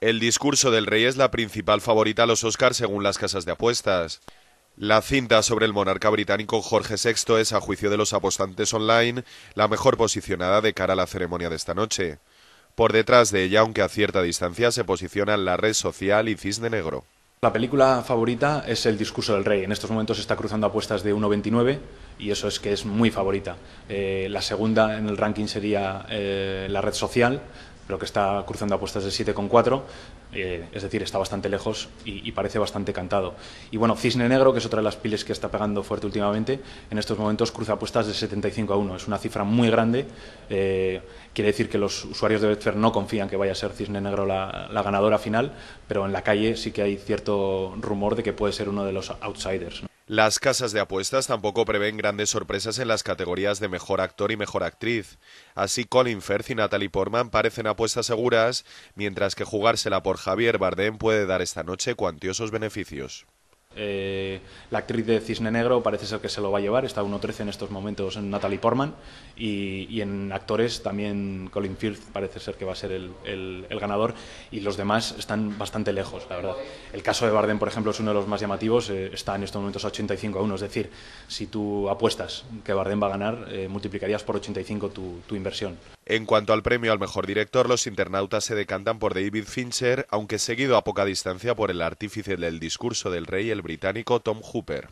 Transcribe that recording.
El discurso del rey es la principal favorita a los Oscars según las casas de apuestas. La cinta sobre el monarca británico Jorge VI es, a juicio de los apostantes online, la mejor posicionada de cara a la ceremonia de esta noche. Por detrás de ella, aunque a cierta distancia, se posicionan La Red Social y Cisne Negro. La película favorita es El discurso del rey. En estos momentos está cruzando apuestas de 1.29 y eso es que es muy favorita. Eh, la segunda en el ranking sería eh, La red social, pero que está cruzando apuestas de 7,4, eh, es decir, está bastante lejos y, parece bastante cantado. Y bueno, Cisne Negro, que es otra de las piles que está pegando fuerte últimamente, en estos momentos cruza apuestas de 75 a 1. Es una cifra muy grande, eh, quiere decir que los usuarios de Betfair no confían que vaya a ser Cisne Negro la, ganadora final, pero en la calle sí que hay cierto rumor de que puede ser uno de los outsiders. Las casas de apuestas tampoco prevén grandes sorpresas en las categorías de mejor actor y mejor actriz. Así Colin Firth y Natalie Portman parecen apuestas seguras, mientras que jugársela por Javier Bardem puede dar esta noche cuantiosos beneficios. Eh, la actriz de Cisne Negro parece ser que se lo va a llevar, está 1-13 en estos momentos en Natalie Portman y, y, en actores también Colin Firth parece ser que va a ser el, el, ganador y los demás están bastante lejos, la verdad. El caso de Bardem, por ejemplo, es uno de los más llamativos, eh, está en estos momentos a 85 a 1, es decir, si tú apuestas que Bardem va a ganar, eh, multiplicarías por 85 tu, tu inversión. En cuanto al premio al mejor director, los internautas se decantan por David Fincher, aunque seguido a poca distancia por el artífice del discurso del rey, el británico Tom Hooper.